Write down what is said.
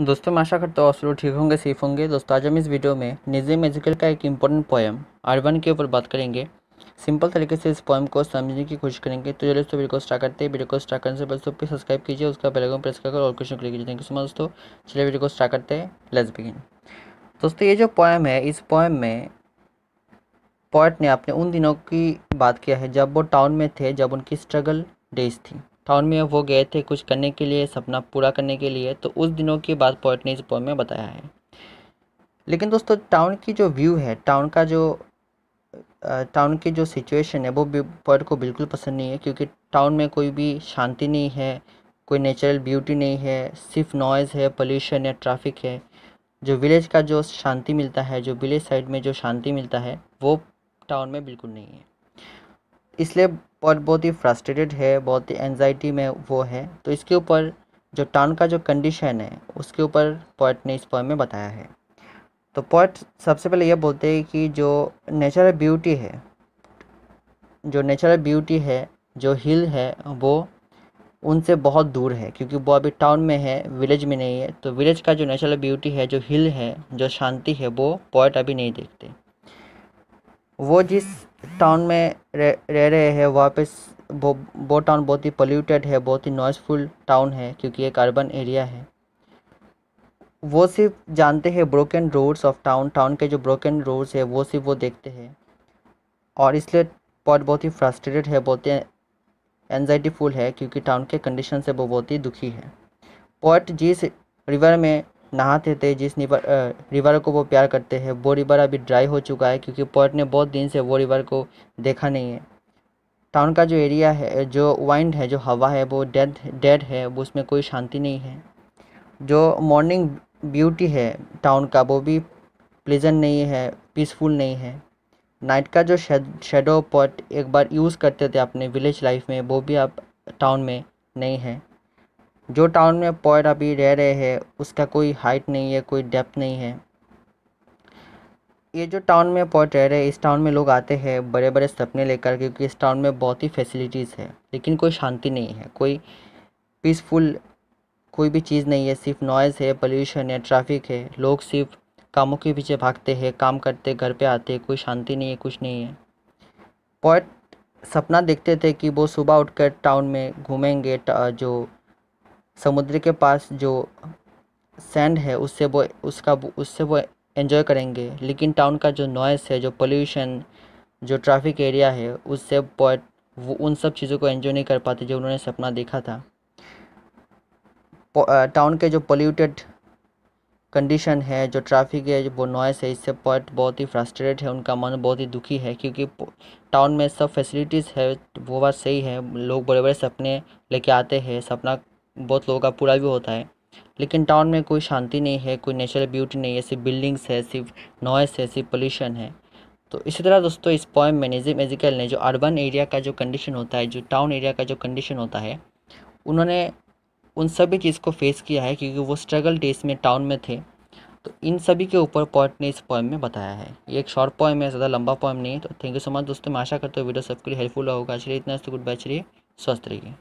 दोस्तों मैं आशा करता हूँ आप ठीक होंगे सेफ होंगे दोस्तों आज हम इस वीडियो में निजी मेजिकल का एक इम्पोर्टेंट पोएम अर्बन के ऊपर बात करेंगे सिंपल तरीके से इस पोएम को समझने की कोशिश करेंगे तो चलिए दोस्तों वीडियो को स्टार्ट करते हैं वीडियो को स्टार्ट करने से पहले दोस्तों सब्सक्राइब कीजिए उसका बेल प्रेस करके और क्वेश्चन क्लिक कीजिए थैंक यू सो मच दोस्तों चलिए वीडियो को स्टार्ट करते हैं लेट्स बिगिन दोस्तों ये जो पोएम है इस पोएम में पोएट ने अपने उन दिनों की बात किया है जब वो टाउन में थे जब उनकी स्ट्रगल डेज थी टाउन में वो गए थे कुछ करने के लिए सपना पूरा करने के लिए तो उस दिनों की बात पोइट ने इस पोएम में बताया है लेकिन दोस्तों टाउन की जो व्यू है टाउन का जो टाउन की जो सिचुएशन है वो पोइट को बिल्कुल पसंद नहीं है क्योंकि टाउन में कोई भी शांति नहीं है कोई नेचुरल ब्यूटी नहीं है सिर्फ नॉइज़ है पोल्यूशन है ट्रैफिक है जो विलेज का जो शांति मिलता है जो विलेज साइड में जो शांति मिलता है वो टाउन में बिल्कुल नहीं है इसलिए और बहुत ही फ्रस्ट्रेटेड है बहुत ही एनजाइटी में वो है तो इसके ऊपर जो टाउन का जो कंडीशन है उसके ऊपर पोइट ने इस पोएम में बताया है तो पोइट सबसे पहले ये बोलते हैं कि जो नेचुरल ब्यूटी है जो नेचुरल ब्यूटी है जो हिल है वो उनसे बहुत दूर है क्योंकि वो अभी टाउन में है विलेज में नहीं है तो विलेज का जो नेचुरल ब्यूटी है जो हिल है जो शांति है वो पॉइट अभी नहीं देखते वो जिस टाउन में रह, रह रहे हैं वापस वो वो टाउन बहुत ही पोल्यूटेड है बहुत ही नॉइसफुल टाउन है क्योंकि एक अर्बन एरिया है वो सिर्फ जानते हैं broken roads of town town के जो ब्रोकन रोड्स है वो सिर्फ वो देखते हैं और इसलिए पॉट बहुत ही फ्रस्ट्रेटेड है बहुत ही एनजाइटीफुल है क्योंकि टाउन के कंडीशन से वो बहुत ही दुखी है पॉट जिस रिवर में नहाते थे जिस रिवर रिवर को वो प्यार करते हैं वो रिवर अभी ड्राई हो चुका है क्योंकि पोर्ट ने बहुत दिन से वो रिवर को देखा नहीं है टाउन का जो एरिया है जो वाइंड है जो हवा है वो डेड डेड है वो उसमें कोई शांति नहीं है जो मॉर्निंग ब्यूटी है टाउन का वो भी प्लेजेंट नहीं है पीसफुल नहीं है नाइट का जो शेडो पॉट एक बार यूज़ करते थे अपने विलेज लाइफ में वो भी अब टाउन में नहीं है जो टाउन में पॉइंट अभी रह रहे हैं उसका कोई हाइट नहीं है कोई डेप्थ नहीं है ये जो टाउन में पॉइंट रह रहे हैं इस टाउन में लोग आते हैं बड़े बड़े सपने लेकर क्योंकि इस टाउन में बहुत ही फैसिलिटीज़ है लेकिन कोई शांति नहीं है कोई पीसफुल कोई भी चीज़ नहीं है सिर्फ नॉइज़ है पोल्यूशन है ट्रैफिक है लोग सिर्फ कामों के पीछे भागते हैं काम करते घर पे आते कोई शांति नहीं है कुछ नहीं है पॉइंट सपना देखते थे कि वो सुबह उठकर टाउन में घूमेंगे जो समुद्र के पास जो सैंड है उससे वो उसका उससे वो एंजॉय करेंगे लेकिन टाउन का जो नॉइस है जो पोल्यूशन जो ट्रैफिक एरिया है उससे पॉइंट वो उन सब चीज़ों को एंजॉय नहीं कर पाते जो उन्होंने सपना देखा था टाउन uh, के जो पोल्यूटेड कंडीशन है जो ट्रैफिक है जो वो नॉइस है इससे पॉइंट बहुत ही फ्रस्ट्रेट है उनका मन बहुत ही दुखी है क्योंकि टाउन में सब फैसिलिटीज़ है वो बात सही है लोग बड़े बड़े सपने लेके आते हैं सपना बहुत लोगों का पूरा भी होता है लेकिन टाउन में कोई शांति नहीं है कोई नेचुरल ब्यूटी नहीं है सिर्फ बिल्डिंग्स है सिर्फ नॉइस है सिर्फ पोल्यूशन है तो इसी तरह दोस्तों इस पॉइंट में निजी एजिकल ने जो अर्बन एरिया का जो कंडीशन होता है जो टाउन एरिया का जो कंडीशन होता है उन्होंने उन सभी चीज़ को फेस किया है क्योंकि वो स्ट्रगल डेज में टाउन में थे तो इन सभी के ऊपर पॉइंट ने इस पॉइम में बताया है ये एक शॉर्ट पॉइम है ज़्यादा लंबा पॉइम नहीं है तो थैंक यू सो मच दोस्तों मैं आशा करता हूँ वीडियो सबके लिए हेल्पफुल होगा चलिए इतना गुड बाय चलिए स्वस्थ रहिए